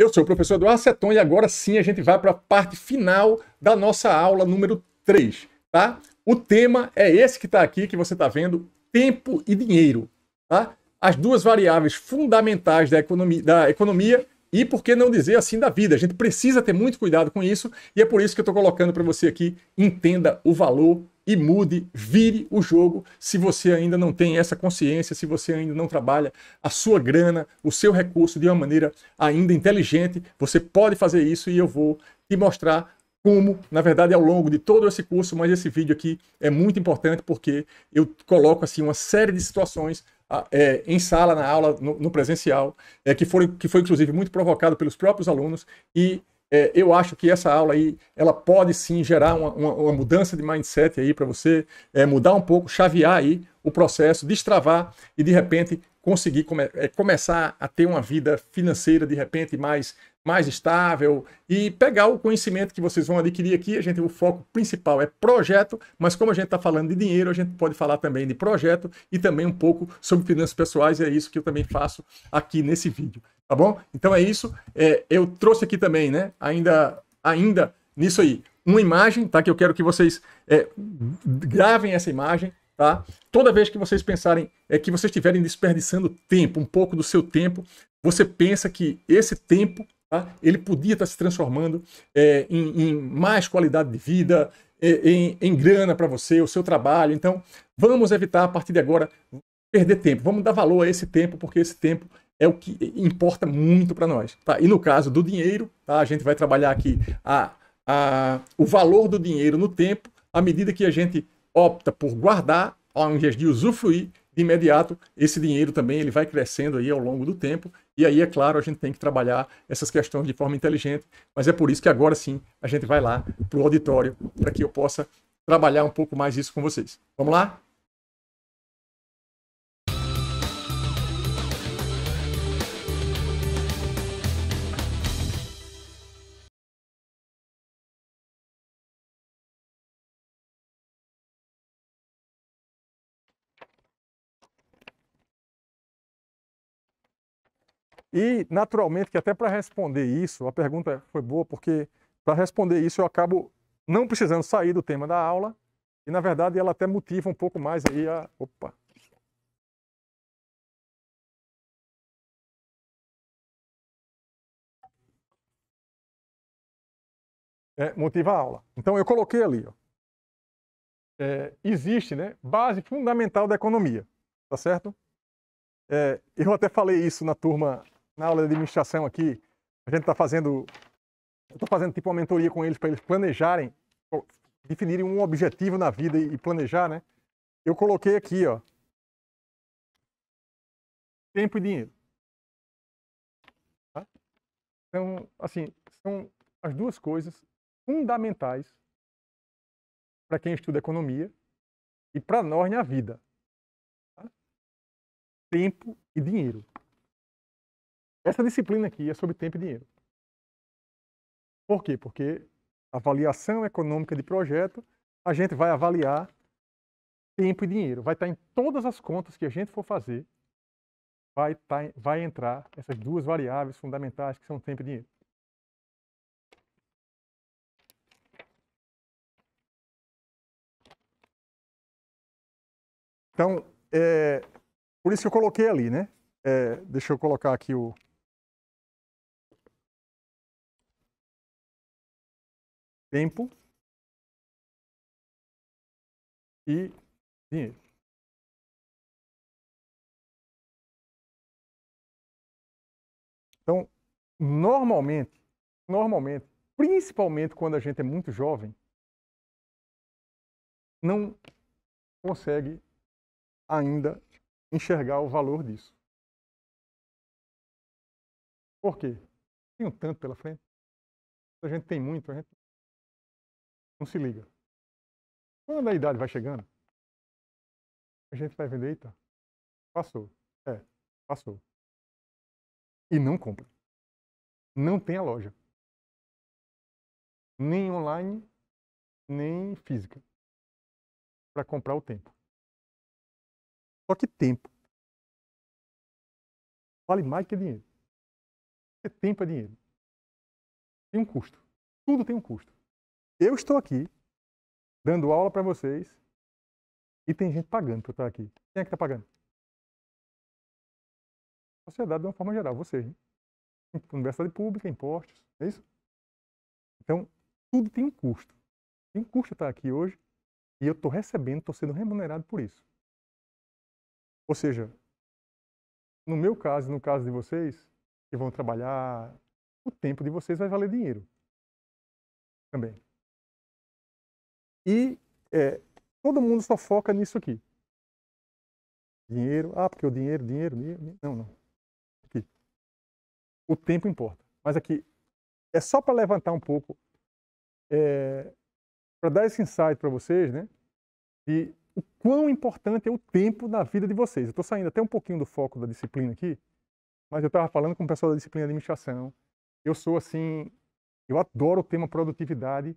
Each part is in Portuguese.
Eu sou o professor Eduardo Seton e agora sim a gente vai para a parte final da nossa aula número 3, tá? O tema é esse que está aqui, que você está vendo, tempo e dinheiro, tá? As duas variáveis fundamentais da economia, da economia e, por que não dizer assim, da vida. A gente precisa ter muito cuidado com isso e é por isso que eu estou colocando para você aqui, entenda o valor e mude, vire o jogo se você ainda não tem essa consciência, se você ainda não trabalha a sua grana, o seu recurso de uma maneira ainda inteligente. Você pode fazer isso e eu vou te mostrar como, na verdade, ao longo de todo esse curso, mas esse vídeo aqui é muito importante porque eu coloco assim uma série de situações ah, é, em sala, na aula, no, no presencial, é, que, foram, que foi inclusive muito provocado pelos próprios alunos e é, eu acho que essa aula aí, ela pode sim gerar uma, uma, uma mudança de mindset aí para você, é, mudar um pouco, chavear aí o processo, destravar e de repente conseguir come é, começar a ter uma vida financeira de repente mais, mais estável e pegar o conhecimento que vocês vão adquirir aqui. A gente o foco principal é projeto, mas como a gente está falando de dinheiro, a gente pode falar também de projeto e também um pouco sobre finanças pessoais. E é isso que eu também faço aqui nesse vídeo, tá bom? Então é isso. É, eu trouxe aqui também, né? Ainda, ainda nisso aí, uma imagem, tá? Que eu quero que vocês é, gravem essa imagem Tá? Toda vez que vocês pensarem, é que vocês estiverem desperdiçando tempo, um pouco do seu tempo, você pensa que esse tempo, tá? ele podia estar se transformando é, em, em, mais qualidade de vida, é, em, em grana para você, o seu trabalho. Então, vamos evitar a partir de agora perder tempo. Vamos dar valor a esse tempo, porque esse tempo é o que importa muito para nós. Tá? E no caso do dinheiro, tá? a gente vai trabalhar aqui a, a, o valor do dinheiro no tempo, à medida que a gente opta por guardar ao invés de usufruir de imediato, esse dinheiro também ele vai crescendo aí ao longo do tempo. E aí, é claro, a gente tem que trabalhar essas questões de forma inteligente, mas é por isso que agora sim a gente vai lá para o auditório para que eu possa trabalhar um pouco mais isso com vocês. Vamos lá? E, naturalmente, que até para responder isso, a pergunta foi boa, porque para responder isso eu acabo não precisando sair do tema da aula, e na verdade ela até motiva um pouco mais aí a. Opa! É, motiva a aula. Então eu coloquei ali, ó. É, existe, né, base fundamental da economia, tá certo? É, eu até falei isso na turma na aula de administração aqui, a gente está fazendo, eu estou fazendo tipo uma mentoria com eles para eles planejarem, definirem um objetivo na vida e planejar, né? Eu coloquei aqui, ó, tempo e dinheiro. Tá? Então, assim, são as duas coisas fundamentais para quem estuda economia e para nós na vida. Tá? Tempo e dinheiro. Essa disciplina aqui é sobre tempo e dinheiro. Por quê? Porque avaliação econômica de projeto, a gente vai avaliar tempo e dinheiro. Vai estar tá em todas as contas que a gente for fazer, vai, tá estar, vai entrar essas duas variáveis fundamentais que são tempo e dinheiro. Então, é, por isso que eu coloquei ali, né? É, deixa eu colocar aqui o, tempo e dinheiro. Então, normalmente, normalmente, principalmente quando a gente é muito jovem, não consegue ainda enxergar o valor disso. Por quê? Tem um tanto pela frente. A gente tem muito, a gente não se liga. Quando a idade vai chegando, a gente vai vender, eita, passou. É, passou. E não compra. Não tem a loja. Nem online, nem física. Para comprar o tempo. Só que tempo vale mais que dinheiro. Porque tempo é dinheiro. Tem um custo. Tudo tem um custo. Eu estou aqui dando aula para vocês e tem gente pagando para eu estar aqui. Quem é que está pagando? A sociedade de uma forma geral, vocês. Hein? Universidade pública, impostos, é isso? Então, tudo tem um custo. Tem um custo estar aqui hoje e eu estou recebendo, estou sendo remunerado por isso. Ou seja, no meu caso e no caso de vocês, que vão trabalhar, o tempo de vocês vai valer dinheiro também. E é, todo mundo só foca nisso aqui. Dinheiro, ah, porque o dinheiro, dinheiro, dinheiro. Não, não. Aqui. O tempo importa. Mas aqui é só para levantar um pouco, é, para dar esse insight para vocês, né? E o quão importante é o tempo na vida de vocês. Eu estou saindo até um pouquinho do foco da disciplina aqui, mas eu estava falando com o pessoal da disciplina de administração. Eu sou assim, eu adoro o tema produtividade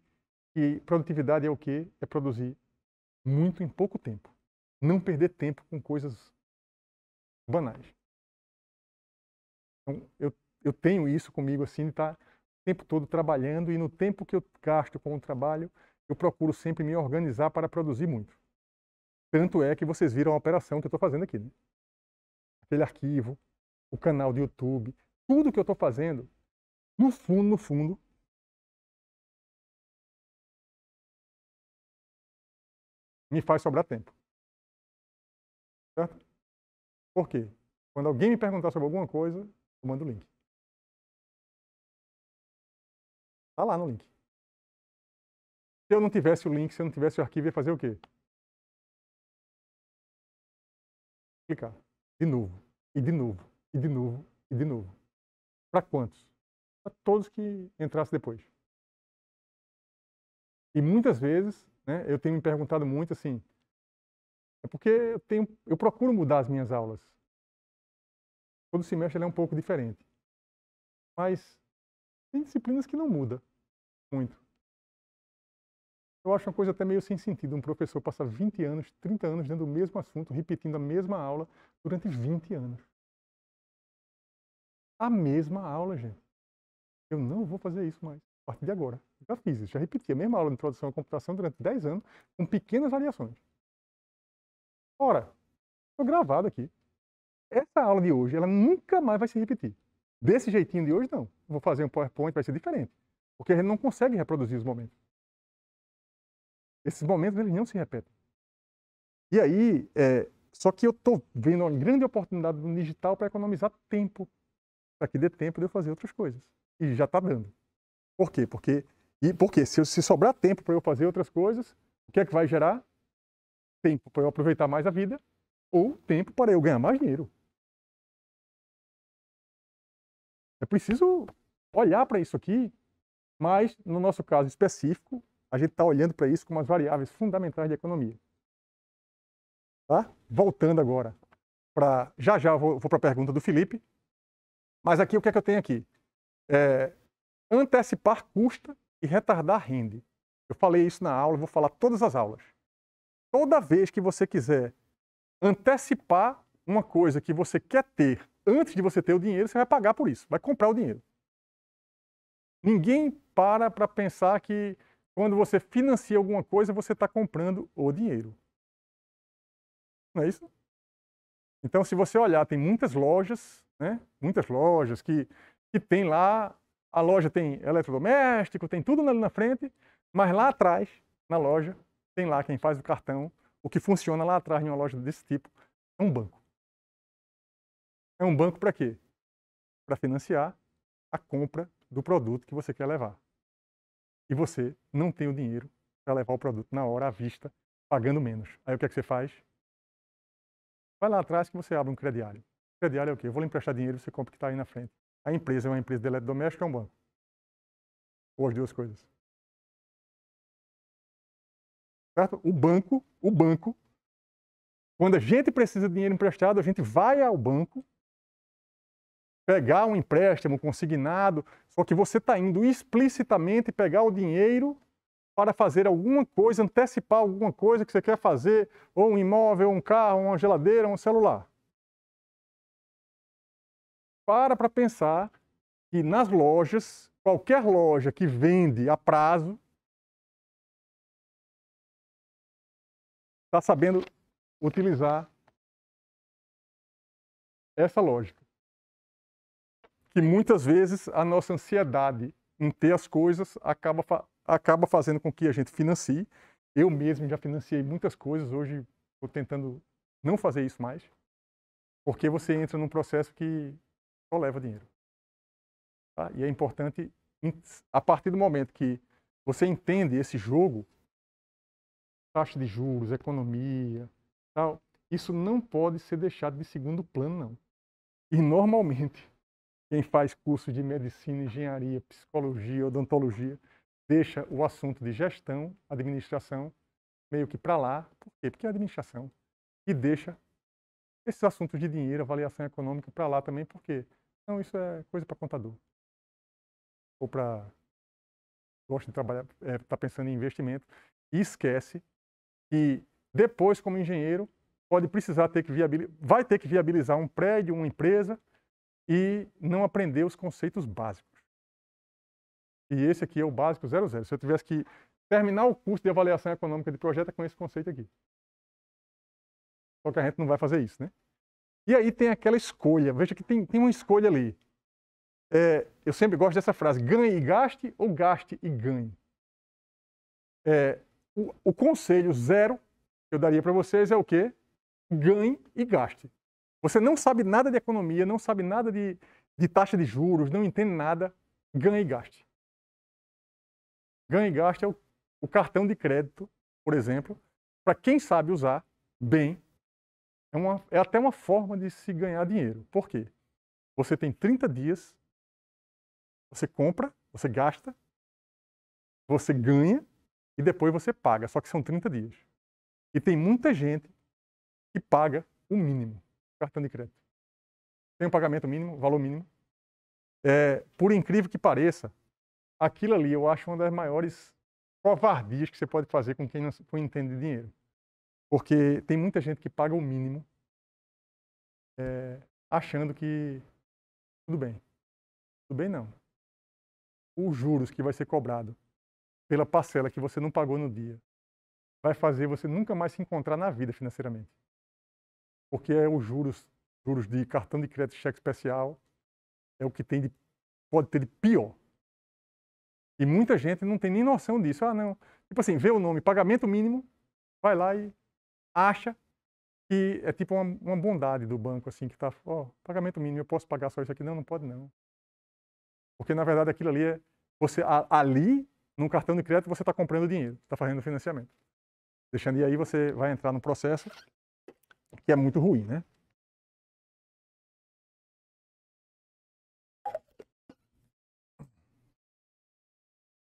que produtividade é o que? É produzir muito em pouco tempo. Não perder tempo com coisas banais. Então, eu, eu tenho isso comigo assim, de estar tá o tempo todo trabalhando e no tempo que eu gasto com o trabalho, eu procuro sempre me organizar para produzir muito. Tanto é que vocês viram a operação que eu estou fazendo aqui. Né? Aquele arquivo, o canal do YouTube, tudo que eu estou fazendo, no fundo, no fundo, me faz sobrar tempo. Certo? Por quê? Quando alguém me perguntar sobre alguma coisa, eu mando o link. Está lá no link. Se eu não tivesse o link, se eu não tivesse o arquivo, ia fazer o quê? Clicar. De novo, e de novo, e de novo, e de novo. Para quantos? Para todos que entrassem depois. E muitas vezes né? Eu tenho me perguntado muito assim, é porque eu, tenho, eu procuro mudar as minhas aulas. Todo semestre ele é um pouco diferente. Mas tem disciplinas que não muda muito. Eu acho uma coisa até meio sem sentido um professor passar 20 anos, 30 anos dando o mesmo assunto, repetindo a mesma aula durante 20 anos. A mesma aula, gente. Eu não vou fazer isso mais, a partir de agora. Já fiz isso, já repeti a mesma aula de introdução à computação durante 10 anos, com pequenas variações. Ora, estou gravado aqui. Essa aula de hoje, ela nunca mais vai se repetir. Desse jeitinho de hoje, não. Vou fazer um PowerPoint, vai ser diferente. Porque a gente não consegue reproduzir os momentos. Esses momentos, eles não se repetem. E aí, é, só que eu estou vendo uma grande oportunidade no digital para economizar tempo, para que dê tempo de eu fazer outras coisas. E já está dando. Por quê? Porque e porque se, se sobrar tempo para eu fazer outras coisas, o que é que vai gerar? Tempo para eu aproveitar mais a vida ou tempo para eu ganhar mais dinheiro. É preciso olhar para isso aqui, mas no nosso caso específico, a gente está olhando para isso como as variáveis fundamentais da economia. Tá? Voltando agora para. Já já vou, vou para a pergunta do Felipe. Mas aqui o que é que eu tenho aqui? É, antecipar custa e retardar rende. Eu falei isso na aula, vou falar todas as aulas. Toda vez que você quiser antecipar uma coisa que você quer ter antes de você ter o dinheiro, você vai pagar por isso, vai comprar o dinheiro. Ninguém para para pensar que quando você financia alguma coisa, você está comprando o dinheiro. Não é isso? Então, se você olhar, tem muitas lojas, né? muitas lojas que, que tem lá a loja tem eletrodoméstico, tem tudo ali na frente, mas lá atrás, na loja, tem lá quem faz o cartão. O que funciona lá atrás em uma loja desse tipo é um banco. É um banco para quê? Para financiar a compra do produto que você quer levar. E você não tem o dinheiro para levar o produto na hora, à vista, pagando menos. Aí o que é que você faz? Vai lá atrás que você abre um crediário. crediário é o quê? Eu vou lhe emprestar dinheiro, você compra o que está aí na frente. A empresa é uma empresa de eletrodoméstico, é um banco. Ou as duas coisas. Certo? O banco, o banco, quando a gente precisa de dinheiro emprestado, a gente vai ao banco pegar um empréstimo consignado, só que você está indo explicitamente pegar o dinheiro para fazer alguma coisa, antecipar alguma coisa que você quer fazer, ou um imóvel, um carro, uma geladeira, um celular para para pensar que nas lojas, qualquer loja que vende a prazo, está sabendo utilizar essa lógica. Que muitas vezes a nossa ansiedade em ter as coisas acaba, fa acaba fazendo com que a gente financie. Eu mesmo já financiei muitas coisas, hoje estou tentando não fazer isso mais, porque você entra num processo que só leva dinheiro. Tá? E é importante, a partir do momento que você entende esse jogo, taxa de juros, economia, tal, isso não pode ser deixado de segundo plano, não. E normalmente, quem faz curso de medicina, engenharia, psicologia, odontologia, deixa o assunto de gestão, administração, meio que para lá. Por quê? Porque é administração. E deixa esses assuntos de dinheiro, avaliação econômica para lá também, por quê? Não, isso é coisa para contador. Ou para. Gosta de trabalhar, está é, tá pensando em investimento. E esquece que depois, como engenheiro, pode precisar ter que viabilizar, vai ter que viabilizar um prédio, uma empresa e não aprender os conceitos básicos. E esse aqui é o básico 00. Se eu tivesse que terminar o curso de avaliação econômica de projeto é com esse conceito aqui. Só que a gente não vai fazer isso, né? E aí tem aquela escolha, veja que tem, tem uma escolha ali. É, eu sempre gosto dessa frase, ganhe e gaste ou gaste e ganhe. É, o, o conselho zero que eu daria para vocês é o quê? Ganhe e gaste. Você não sabe nada de economia, não sabe nada de, de taxa de juros, não entende nada, ganhe e gaste. Ganhe e gaste é o, o cartão de crédito, por exemplo, para quem sabe usar bem é, uma, é até uma forma de se ganhar dinheiro. Por quê? Você tem 30 dias, você compra, você gasta, você ganha e depois você paga. Só que são 30 dias. E tem muita gente que paga o mínimo cartão de crédito. Tem um pagamento mínimo, valor mínimo. É, por incrível que pareça, aquilo ali eu acho uma das maiores covardias que você pode fazer com quem não com entende dinheiro. Porque tem muita gente que paga o mínimo é, achando que tudo bem. Tudo bem não. Os juros que vai ser cobrado pela parcela que você não pagou no dia vai fazer você nunca mais se encontrar na vida financeiramente. Porque é os juros, juros de cartão de crédito, cheque especial, é o que tem de, pode ter de pior. E muita gente não tem nem noção disso. Ah, não. Tipo assim, vê o nome pagamento mínimo, vai lá e acha que é tipo uma, uma bondade do banco, assim, que está, ó, oh, pagamento mínimo, eu posso pagar só isso aqui? Não, não pode não. Porque, na verdade, aquilo ali é, você, ali, num cartão de crédito, você está comprando dinheiro, está fazendo financiamento. Deixando, e aí você vai entrar num processo que é muito ruim, né?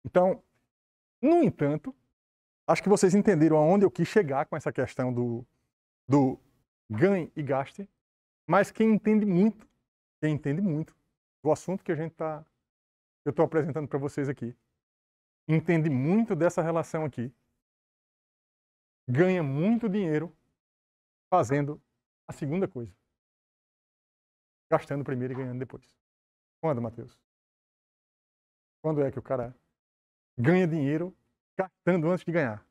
Então, no entanto, Acho que vocês entenderam aonde eu quis chegar com essa questão do, do ganhe e gaste. Mas quem entende muito, quem entende muito do assunto que a gente está, eu estou apresentando para vocês aqui, entende muito dessa relação aqui, ganha muito dinheiro fazendo a segunda coisa. Gastando primeiro e ganhando depois. Quando, Matheus? Quando é que o cara ganha dinheiro cartando antes de ganhar.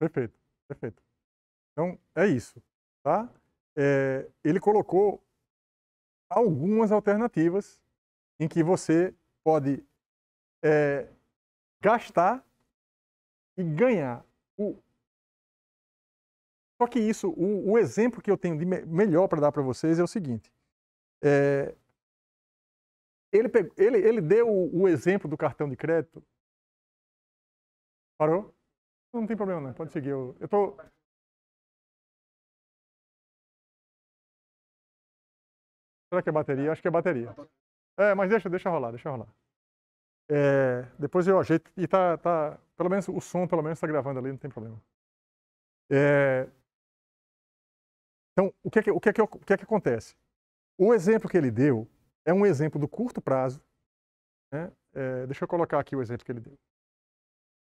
Perfeito, perfeito. Então, é isso, tá? É, ele colocou algumas alternativas em que você pode é, gastar e ganhar. O... Só que isso, o, o exemplo que eu tenho de me melhor para dar para vocês é o seguinte. É, ele, ele, ele deu o, o exemplo do cartão de crédito. Parou? Não tem problema, não. Né? Pode seguir. Eu, eu tô... Será que é bateria? Acho que é bateria. É, mas deixa, deixa rolar, deixa rolar. É, depois eu ajeito e tá, tá, pelo menos o som pelo menos está gravando ali, não tem problema. É, então, o que, é que, o, que é que, o que é que acontece? O exemplo que ele deu é um exemplo do curto prazo. Né? É, deixa eu colocar aqui o exemplo que ele deu.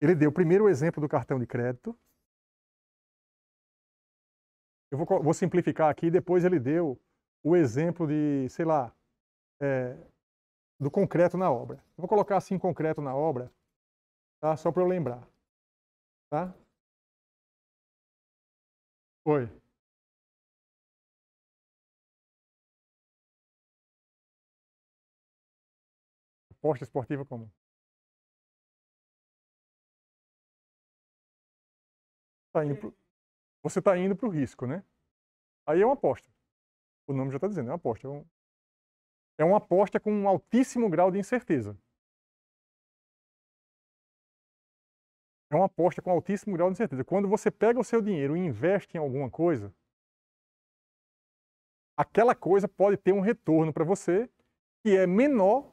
Ele deu primeiro o exemplo do cartão de crédito. Eu vou, vou simplificar aqui, depois ele deu o exemplo de, sei lá, é, do concreto na obra. Eu vou colocar assim concreto na obra, tá? Só para eu lembrar. Tá? Oi. Posta esportiva comum. tá indo pro, você está indo para o risco, né? Aí é uma aposta. O nome já está dizendo, é uma aposta. É, um, é uma aposta com um altíssimo grau de incerteza. É uma aposta com altíssimo grau de incerteza. Quando você pega o seu dinheiro e investe em alguma coisa, aquela coisa pode ter um retorno para você que é menor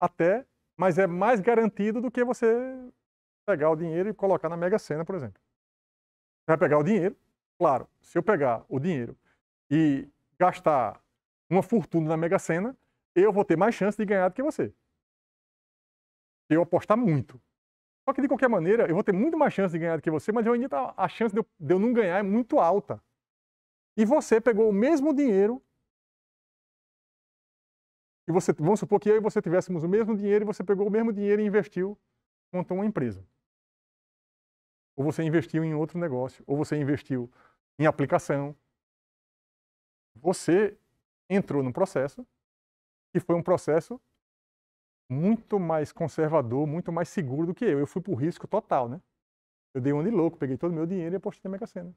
até, mas é mais garantido do que você pegar o dinheiro e colocar na Mega Sena, por exemplo vai pegar o dinheiro. Claro, se eu pegar o dinheiro e gastar uma fortuna na Mega Sena, eu vou ter mais chance de ganhar do que você. eu apostar muito. Só que de qualquer maneira, eu vou ter muito mais chance de ganhar do que você, mas eu ainda a chance de eu, de eu não ganhar é muito alta. E você pegou o mesmo dinheiro e você, vamos supor que eu e você tivéssemos o mesmo dinheiro e você pegou o mesmo dinheiro e investiu, montou uma empresa ou você investiu em outro negócio, ou você investiu em aplicação. Você entrou num processo que foi um processo muito mais conservador, muito mais seguro do que eu. Eu fui pro risco total, né? Eu dei um de louco, peguei todo o meu dinheiro e apostei na Mega Sena.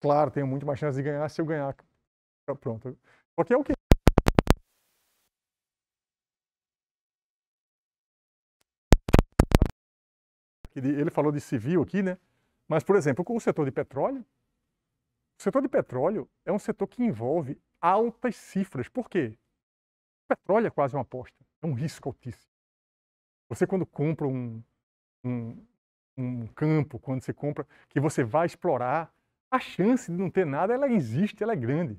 Claro, tenho muito mais chance de ganhar se eu ganhar. Pronto. Porque é o que ele falou de civil aqui, né? Mas, por exemplo, com o setor de petróleo, o setor de petróleo é um setor que envolve altas cifras. Por quê? petróleo é quase uma aposta, é um risco altíssimo. Você, quando compra um, um, um campo, quando você compra, que você vai explorar, a chance de não ter nada, ela existe, ela é grande.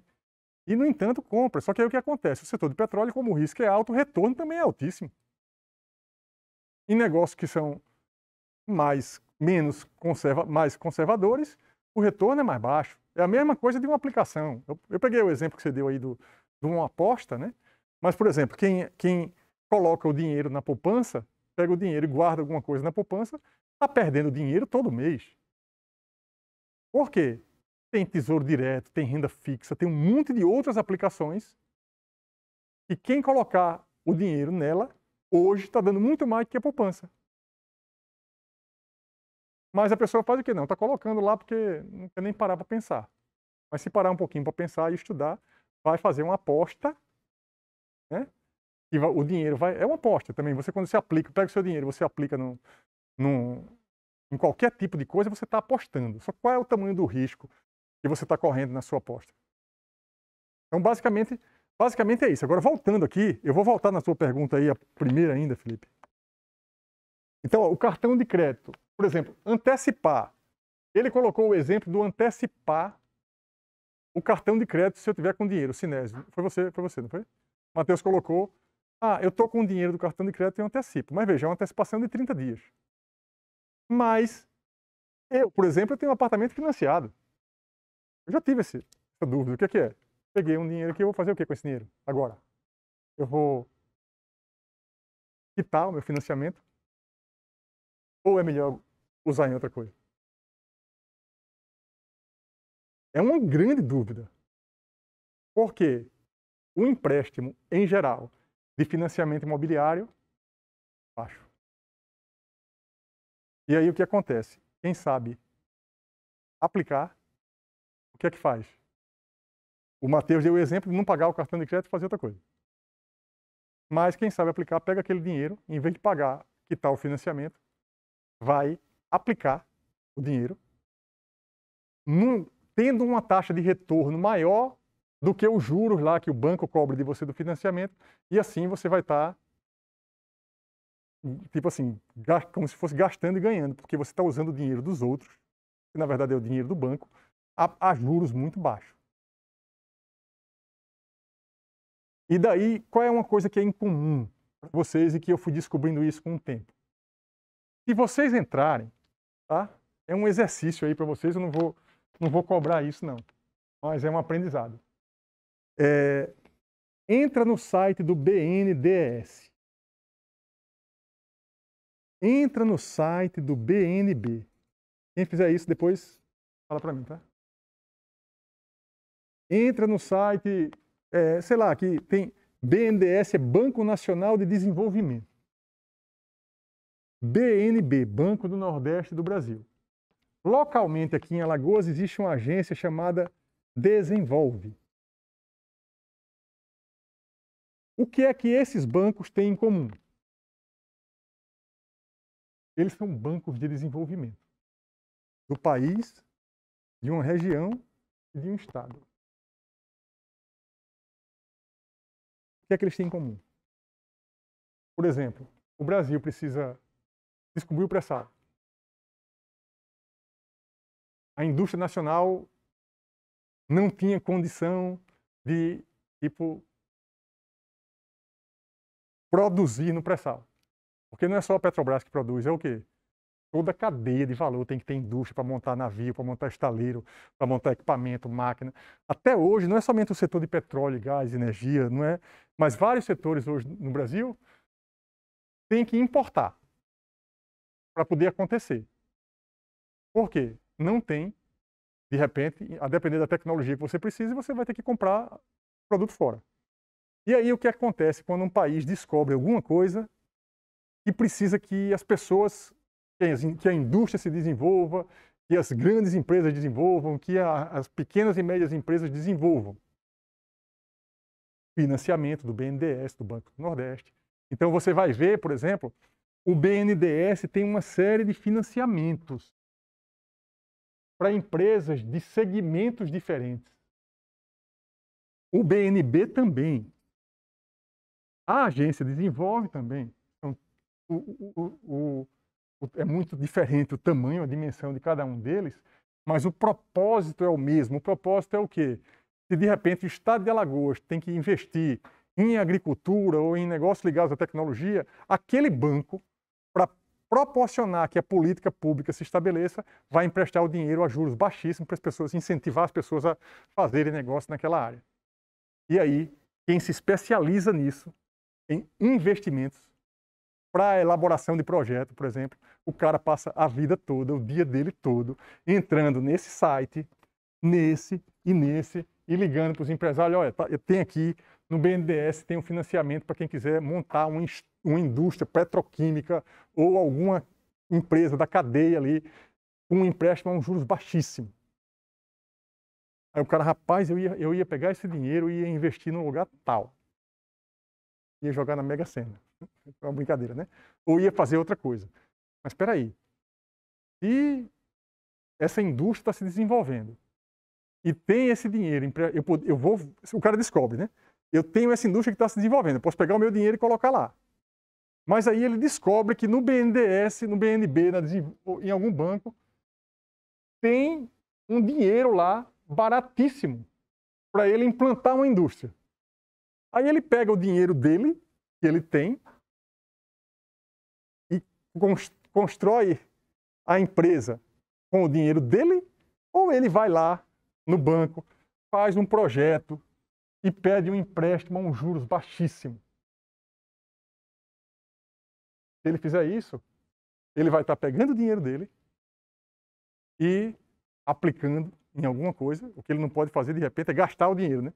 E, no entanto, compra. Só que aí o que acontece? O setor de petróleo, como o risco é alto, o retorno também é altíssimo. Em negócios que são mais, menos conserva, mais conservadores, o retorno é mais baixo. É a mesma coisa de uma aplicação. Eu, eu peguei o exemplo que você deu aí do, de uma aposta, né? Mas, por exemplo, quem, quem coloca o dinheiro na poupança, pega o dinheiro e guarda alguma coisa na poupança, está perdendo dinheiro todo mês. Por quê? Tem tesouro direto, tem renda fixa, tem um monte de outras aplicações. E quem colocar o dinheiro nela, hoje está dando muito mais que a poupança. Mas a pessoa faz o que não? Está colocando lá porque não quer nem parar para pensar. Mas se parar um pouquinho para pensar e estudar, vai fazer uma aposta, né? E o dinheiro vai. É uma aposta também. Você, quando você aplica, pega o seu dinheiro, você aplica no no em qualquer tipo de coisa, você está apostando. Só qual é o tamanho do risco que você está correndo na sua aposta? Então, basicamente, basicamente é isso. Agora, voltando aqui, eu vou voltar na sua pergunta aí, a primeira ainda, Felipe. Então, ó, o cartão de crédito, por exemplo, antecipar. Ele colocou o exemplo do antecipar o cartão de crédito se eu tiver com dinheiro, Sinésio. Foi você, foi você, não foi? Matheus colocou, ah, eu estou com o dinheiro do cartão de crédito e eu antecipo. Mas veja, é uma antecipação de 30 dias. Mas, eu, por exemplo, eu tenho um apartamento financiado. Eu já tive esse, essa dúvida. O que é que é? Peguei um dinheiro aqui, eu vou fazer o que com esse dinheiro? Agora? Eu vou quitar o meu financiamento? Ou é melhor usar em outra coisa? É uma grande dúvida. Porque o empréstimo, em geral, de financiamento imobiliário, baixo. E aí o que acontece? Quem sabe aplicar, o que é que faz? O Matheus deu o exemplo de não pagar o cartão de crédito e fazer outra coisa. Mas quem sabe aplicar, pega aquele dinheiro, em vez de pagar, que tal tá o financiamento, vai aplicar o dinheiro num, tendo uma taxa de retorno maior do que os juros lá que o banco cobre de você do financiamento, e assim você vai estar tá, tipo assim, como se fosse gastando e ganhando, porque você está usando o dinheiro dos outros, que na verdade é o dinheiro do banco, a, a juros muito baixos. E daí, qual é uma coisa que é incomum para vocês e que eu fui descobrindo isso com o tempo? Se vocês entrarem, tá? É um exercício aí para vocês, eu não vou, não vou cobrar isso não, mas é um aprendizado. É, entra no site do BNDES. Entra no site do BNB. Quem fizer isso depois, fala para mim, tá? Entra no site, é, sei lá, que tem BNDES, é Banco Nacional de Desenvolvimento. BNB, Banco do Nordeste do Brasil. Localmente aqui em Alagoas existe uma agência chamada Desenvolve. O que é que esses bancos têm em comum? Eles são bancos de desenvolvimento do país, de uma região e de um estado. O que é que eles têm em comum? Por exemplo, o Brasil precisa descobriu o pré-sal. A indústria nacional não tinha condição de, tipo, produzir no pré-sal. Porque não é só a Petrobras que produz, é o quê? Toda a cadeia de valor tem que ter indústria para montar navio, para montar estaleiro, para montar equipamento, máquina. Até hoje, não é somente o setor de petróleo, gás, energia, não é? Mas vários setores hoje no Brasil têm que importar para poder acontecer. Por quê? Não tem, de repente, a depender da tecnologia que você precisa, você vai ter que comprar produto fora. E aí o que acontece quando um país descobre alguma coisa e precisa que as pessoas, que a indústria se desenvolva, que as grandes empresas desenvolvam, que a, as pequenas e médias empresas desenvolvam. Financiamento do BNDES, do Banco do Nordeste. Então você vai ver, por exemplo, o BNDES tem uma série de financiamentos para empresas de segmentos diferentes. O BNB também. A agência desenvolve também. Então, o, o, o, é muito diferente o tamanho, a dimensão de cada um deles, mas o propósito é o mesmo. O propósito é o quê? Se de repente o Estado de Alagoas tem que investir em agricultura ou em negócios ligados à tecnologia, aquele banco proporcionar que a política pública se estabeleça, vai emprestar o dinheiro a juros baixíssimos para as pessoas, incentivar as pessoas a fazerem negócio naquela área. E aí, quem se especializa nisso, em investimentos, para elaboração de projeto, por exemplo, o cara passa a vida toda, o dia dele todo, entrando nesse site, nesse e nesse, e ligando para os empresários, olha, tá, eu tenho aqui no BNDES tem um financiamento para quem quiser montar uma, uma indústria petroquímica ou alguma empresa da cadeia ali com um empréstimo a um juros baixíssimo. Aí o cara, rapaz, eu ia, eu ia pegar esse dinheiro e ia investir num lugar tal. Ia jogar na Mega Sena. É uma brincadeira, né? Ou ia fazer outra coisa. Mas espera aí. Se essa indústria está se desenvolvendo e tem esse dinheiro, eu, eu vou, o cara descobre, né? eu tenho essa indústria que está se desenvolvendo, eu posso pegar o meu dinheiro e colocar lá. Mas aí ele descobre que no BNDES, no BNB, na, em algum banco, tem um dinheiro lá baratíssimo para ele implantar uma indústria. Aí ele pega o dinheiro dele, que ele tem, e constrói a empresa com o dinheiro dele, ou ele vai lá no banco, faz um projeto, e pede um empréstimo a um juros baixíssimo. Se ele fizer isso, ele vai estar pegando o dinheiro dele e aplicando em alguma coisa. O que ele não pode fazer de repente é gastar o dinheiro, né?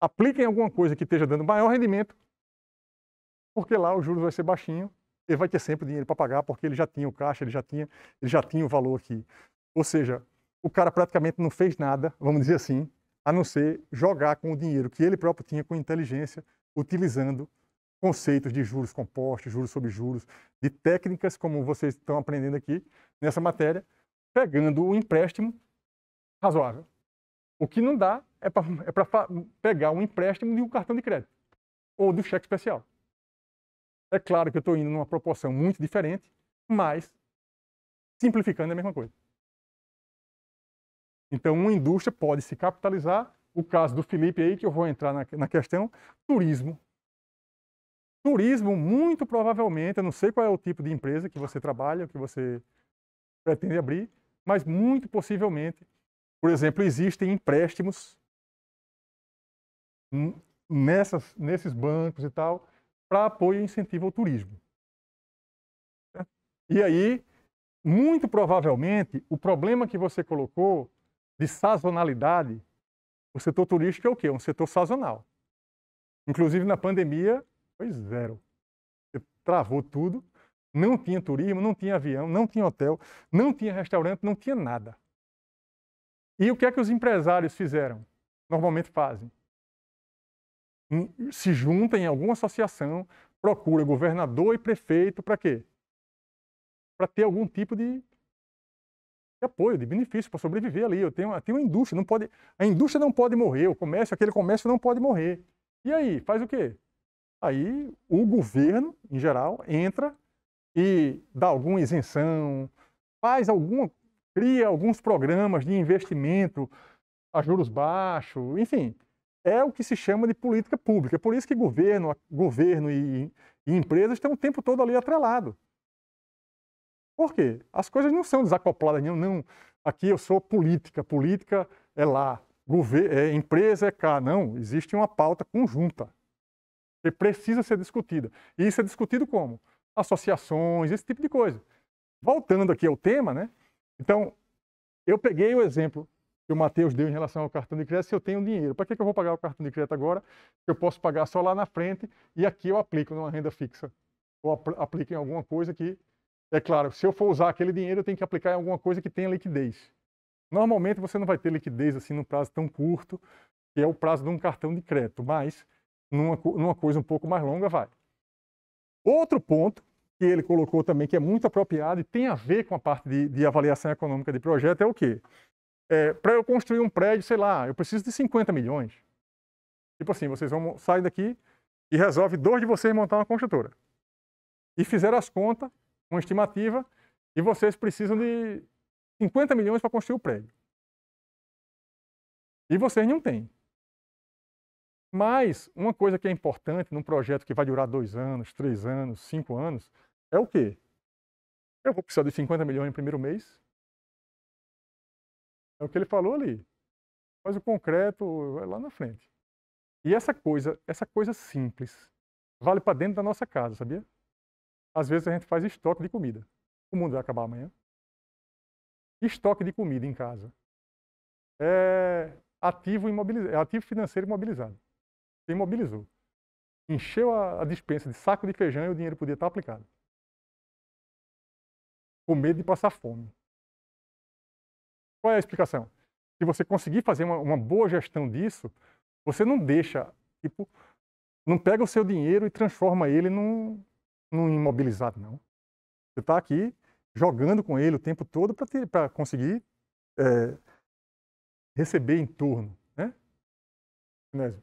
Aplica em alguma coisa que esteja dando maior rendimento, porque lá o juros vai ser baixinho, ele vai ter sempre dinheiro para pagar, porque ele já tinha o caixa, ele já tinha, ele já tinha o valor aqui. Ou seja, o cara praticamente não fez nada, vamos dizer assim, a não ser jogar com o dinheiro que ele próprio tinha com inteligência, utilizando conceitos de juros compostos, juros sobre juros, de técnicas como vocês estão aprendendo aqui nessa matéria, pegando o empréstimo razoável. O que não dá é para é pegar um empréstimo de um cartão de crédito ou do cheque especial. É claro que eu estou indo numa proporção muito diferente, mas simplificando é a mesma coisa. Então, uma indústria pode se capitalizar. O caso do Felipe aí, que eu vou entrar na, na questão, turismo. Turismo, muito provavelmente, eu não sei qual é o tipo de empresa que você trabalha, que você pretende abrir, mas muito possivelmente, por exemplo, existem empréstimos nessas, nesses bancos e tal, para apoio e incentivo ao turismo. E aí, muito provavelmente, o problema que você colocou de sazonalidade, o setor turístico é o quê? É um setor sazonal. Inclusive na pandemia, foi zero. Travou tudo, não tinha turismo, não tinha avião, não tinha hotel, não tinha restaurante, não tinha nada. E o que é que os empresários fizeram? Normalmente fazem. Hum, se juntam em alguma associação, procura governador e prefeito para quê? Para ter algum tipo de apoio, de benefício para sobreviver ali. Eu tenho, eu tenho uma indústria, não pode, a indústria não pode morrer, o comércio, aquele comércio não pode morrer. E aí, faz o quê? Aí o governo, em geral, entra e dá alguma isenção, faz alguma, cria alguns programas de investimento a juros baixos, enfim, é o que se chama de política pública. É por isso que governo, governo e, e empresas estão o tempo todo ali atrelados. Por quê? As coisas não são desacopladas, não. não. Aqui eu sou política, política é lá, é empresa é cá. Não, existe uma pauta conjunta que precisa ser discutida. E isso é discutido como? Associações, esse tipo de coisa. Voltando aqui ao tema, né? Então, eu peguei o exemplo que o Matheus deu em relação ao cartão de crédito, se eu tenho dinheiro. Para que, que eu vou pagar o cartão de crédito agora? Eu posso pagar só lá na frente e aqui eu aplico numa renda fixa. Ou aplico em alguma coisa que é claro, se eu for usar aquele dinheiro, eu tenho que aplicar em alguma coisa que tenha liquidez. Normalmente você não vai ter liquidez assim num prazo tão curto, que é o prazo de um cartão de crédito, mas numa, numa coisa um pouco mais longa vai. Outro ponto que ele colocou também, que é muito apropriado e tem a ver com a parte de, de avaliação econômica de projeto, é o quê? É, Para eu construir um prédio, sei lá, eu preciso de 50 milhões. Tipo assim, vocês vão sair daqui e resolve dois de vocês montar uma construtora. E fizeram as contas uma estimativa, e vocês precisam de 50 milhões para construir o prédio. E vocês não têm. Mas uma coisa que é importante num projeto que vai durar dois anos, três anos, cinco anos, é o quê? Eu vou precisar de 50 milhões no primeiro mês. É o que ele falou ali. Mas o concreto é lá na frente. E essa coisa, essa coisa simples, vale para dentro da nossa casa, sabia? Às vezes a gente faz estoque de comida. O mundo vai acabar amanhã. Estoque de comida em casa. É ativo, imobilizado, é ativo financeiro imobilizado. Você imobilizou. Encheu a, a dispensa de saco de feijão e o dinheiro podia estar aplicado. Com medo de passar fome. Qual é a explicação? Se você conseguir fazer uma, uma boa gestão disso, você não deixa, tipo, não pega o seu dinheiro e transforma ele num, não imobilizado, não. Você está aqui jogando com ele o tempo todo para conseguir é, receber em torno. Né? né?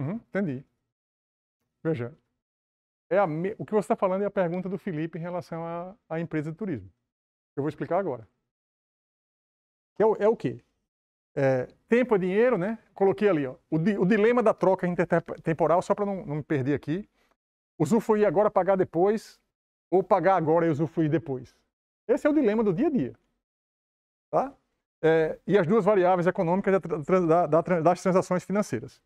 Uhum, entendi. Veja, é a me... o que você está falando é a pergunta do Felipe em relação à, empresa de turismo. Eu vou explicar agora. É o, é o quê? É, tempo é dinheiro, né? Coloquei ali, ó, o, di... o dilema da troca intertemporal, só para não, não me perder aqui. Usufruir agora, pagar depois, ou pagar agora e usufruir depois. Esse é o dilema do dia a dia. Tá? É, e as duas variáveis econômicas da, da, da, das transações financeiras.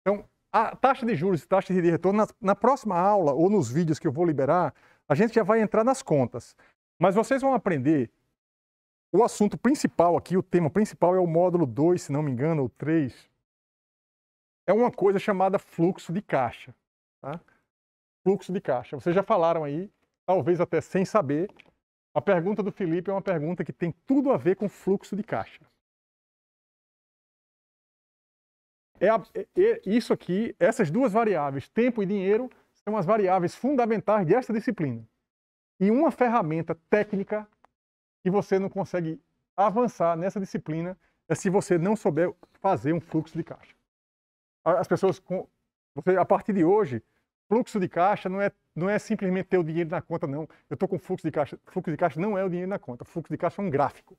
Então, a taxa de juros e taxa de retorno, na, na próxima aula ou nos vídeos que eu vou liberar, a gente já vai entrar nas contas. Mas vocês vão aprender o assunto principal aqui, o tema principal é o módulo 2, se não me engano, ou 3. É uma coisa chamada fluxo de caixa. Tá? Fluxo de caixa. Vocês já falaram aí, talvez até sem saber. A pergunta do Felipe é uma pergunta que tem tudo a ver com fluxo de caixa. É, a, é, é isso aqui, essas duas variáveis, tempo e dinheiro, são as variáveis fundamentais desta disciplina. E uma ferramenta técnica que você não consegue avançar nessa disciplina é se você não souber fazer um fluxo de caixa. As pessoas, com, você, a partir de hoje, fluxo de caixa não é, não é simplesmente ter o dinheiro na conta, não. Eu estou com fluxo de caixa. Fluxo de caixa não é o dinheiro na conta. Fluxo de caixa é um gráfico.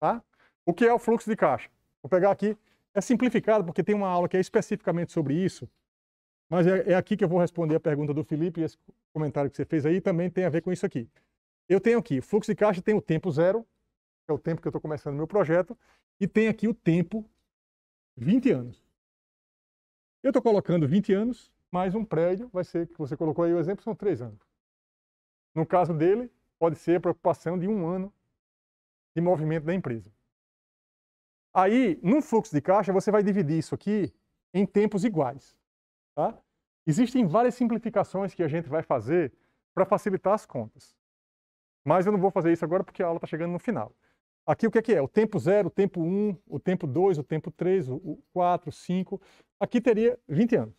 Tá? O que é o fluxo de caixa? Vou pegar aqui é simplificado, porque tem uma aula que é especificamente sobre isso, mas é, é aqui que eu vou responder a pergunta do Felipe, e esse comentário que você fez aí também tem a ver com isso aqui. Eu tenho aqui, fluxo de caixa tem o tempo zero, que é o tempo que eu estou começando meu projeto, e tem aqui o tempo 20 anos. Eu estou colocando 20 anos, mais um prédio, vai ser, que você colocou aí o exemplo, são 3 anos. No caso dele, pode ser a preocupação de um ano de movimento da empresa. Aí, num fluxo de caixa, você vai dividir isso aqui em tempos iguais. Tá? Existem várias simplificações que a gente vai fazer para facilitar as contas. Mas eu não vou fazer isso agora porque a aula está chegando no final. Aqui o que é, que é? O tempo 0, o tempo 1, um, o tempo 2, o tempo 3, o 4, 5. Aqui teria 20 anos.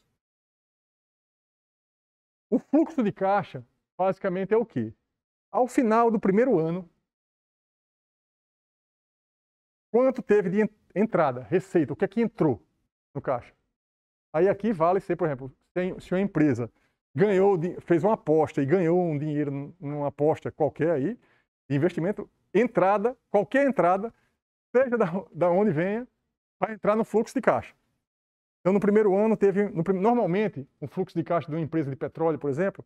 O fluxo de caixa, basicamente, é o quê? Ao final do primeiro ano, Quanto teve de entrada, receita, o que é que entrou no caixa? Aí aqui vale ser, por exemplo, se uma empresa ganhou, fez uma aposta e ganhou um dinheiro numa aposta qualquer aí, de investimento, entrada, qualquer entrada, seja da, da onde venha, vai entrar no fluxo de caixa. Então, no primeiro ano, teve. No, normalmente, o fluxo de caixa de uma empresa de petróleo, por exemplo,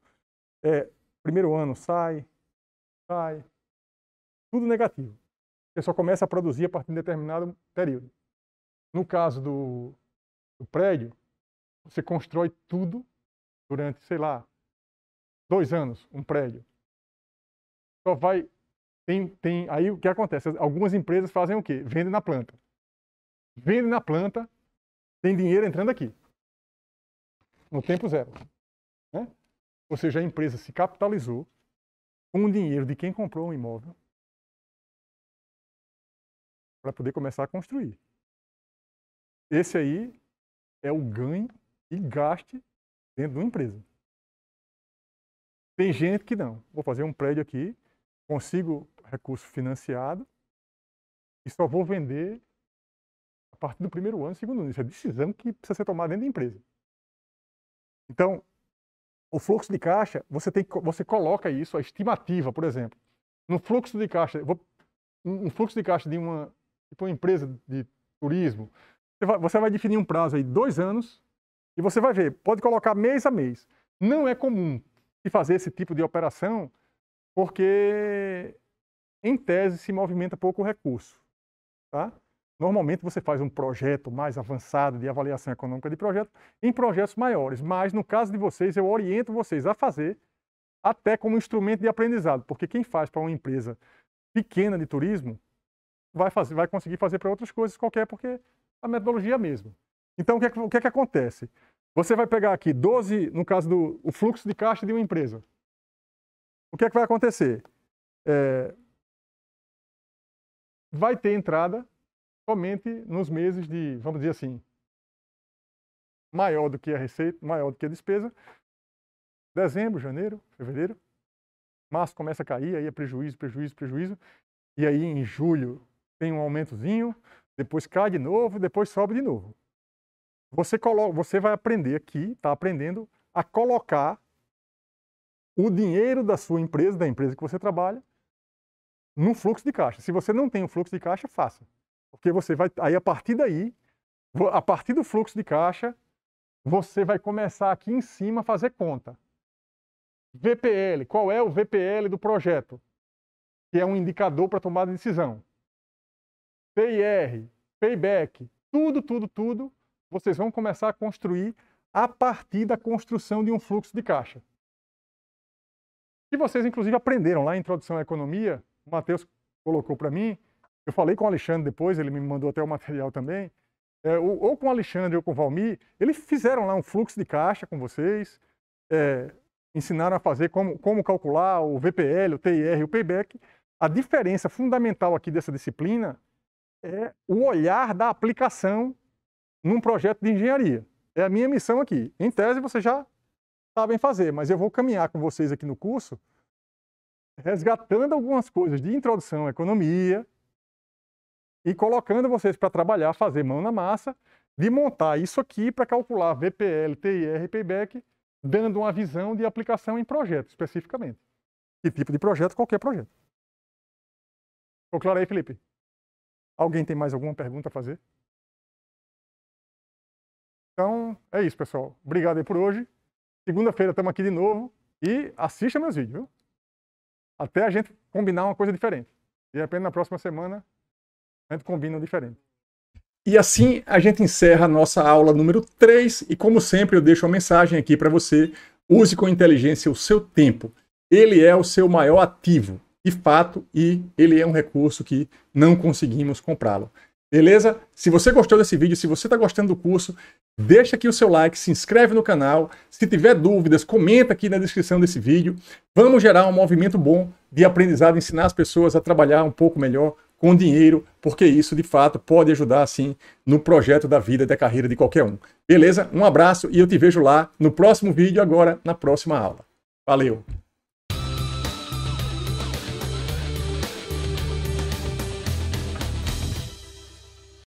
é primeiro ano sai, sai, tudo negativo. Pessoa só começa a produzir a partir de determinado período. No caso do, do prédio, você constrói tudo durante, sei lá, dois anos, um prédio. Só vai. Tem, tem, aí o que acontece? Algumas empresas fazem o quê? Vendem na planta. Vende na planta, tem dinheiro entrando aqui. No tempo zero. Né? Ou seja, a empresa se capitalizou com o dinheiro de quem comprou o um imóvel para poder começar a construir. Esse aí é o ganho e gaste dentro de uma empresa. Tem gente que não. Vou fazer um prédio aqui, consigo recurso financiado e só vou vender a partir do primeiro ano, segundo ano. Isso é decisão que precisa ser tomada dentro da empresa. Então, o fluxo de caixa, você, tem, você coloca isso, a estimativa, por exemplo. No fluxo de caixa, vou, um fluxo de caixa de uma tipo uma empresa de turismo, você vai definir um prazo aí de dois anos e você vai ver, pode colocar mês a mês. Não é comum se fazer esse tipo de operação porque, em tese, se movimenta pouco recurso. Tá? Normalmente você faz um projeto mais avançado de avaliação econômica de projeto em projetos maiores, mas no caso de vocês, eu oriento vocês a fazer até como instrumento de aprendizado, porque quem faz para uma empresa pequena de turismo vai, fazer, vai conseguir fazer para outras coisas qualquer, porque a metodologia é a mesma. Então, o que, é, o que, é que acontece? Você vai pegar aqui 12, no caso do o fluxo de caixa de uma empresa. O que é que vai acontecer? É, vai ter entrada somente nos meses de, vamos dizer assim, maior do que a receita, maior do que a despesa. Dezembro, janeiro, fevereiro. Março começa a cair, aí é prejuízo, prejuízo, prejuízo. E aí em julho tem um aumentozinho, depois cai de novo, depois sobe de novo. Você, coloca, você vai aprender aqui, está aprendendo a colocar o dinheiro da sua empresa, da empresa que você trabalha, num fluxo de caixa. Se você não tem um fluxo de caixa, é faça. Porque você vai, aí a partir daí, a partir do fluxo de caixa, você vai começar aqui em cima a fazer conta. VPL, qual é o VPL do projeto? Que é um indicador para tomar decisão. PIR, payback, tudo, tudo, tudo, vocês vão começar a construir a partir da construção de um fluxo de caixa. E vocês, inclusive, aprenderam lá em Introdução à Economia, o Matheus colocou para mim, eu falei com o Alexandre depois, ele me mandou até o material também, é, ou, ou, com o Alexandre ou com o Valmir, eles fizeram lá um fluxo de caixa com vocês, é, ensinaram a fazer como, como calcular o VPL, o TIR, o payback. A diferença fundamental aqui dessa disciplina é o olhar da aplicação num projeto de engenharia. É a minha missão aqui. Em tese, vocês já sabem fazer, mas eu vou caminhar com vocês aqui no curso resgatando algumas coisas de introdução à economia e colocando vocês para trabalhar, fazer mão na massa, de montar isso aqui para calcular VPL, TIR, payback, dando uma visão de aplicação em projeto, especificamente. Que tipo de projeto? Qualquer projeto. Ficou claro aí, Felipe? Alguém tem mais alguma pergunta a fazer? Então, é isso, pessoal. Obrigado aí por hoje. Segunda-feira estamos aqui de novo e assista meus vídeos, viu? Até a gente combinar uma coisa diferente. E é apenas na próxima semana a gente combina um diferente. E assim a gente encerra a nossa aula número 3 e como sempre eu deixo uma mensagem aqui para você, use com inteligência o seu tempo. Ele é o seu maior ativo de fato e ele é um recurso que não conseguimos comprá-lo. Beleza? Se você gostou desse vídeo, se você está gostando do curso, deixa aqui o seu like, se inscreve no canal. Se tiver dúvidas, comenta aqui na descrição desse vídeo. Vamos gerar um movimento bom de aprendizado, ensinar as pessoas a trabalhar um pouco melhor com dinheiro, porque isso de fato pode ajudar assim no projeto da vida, e da carreira de qualquer um. Beleza? Um abraço e eu te vejo lá no próximo vídeo agora, na próxima aula. Valeu.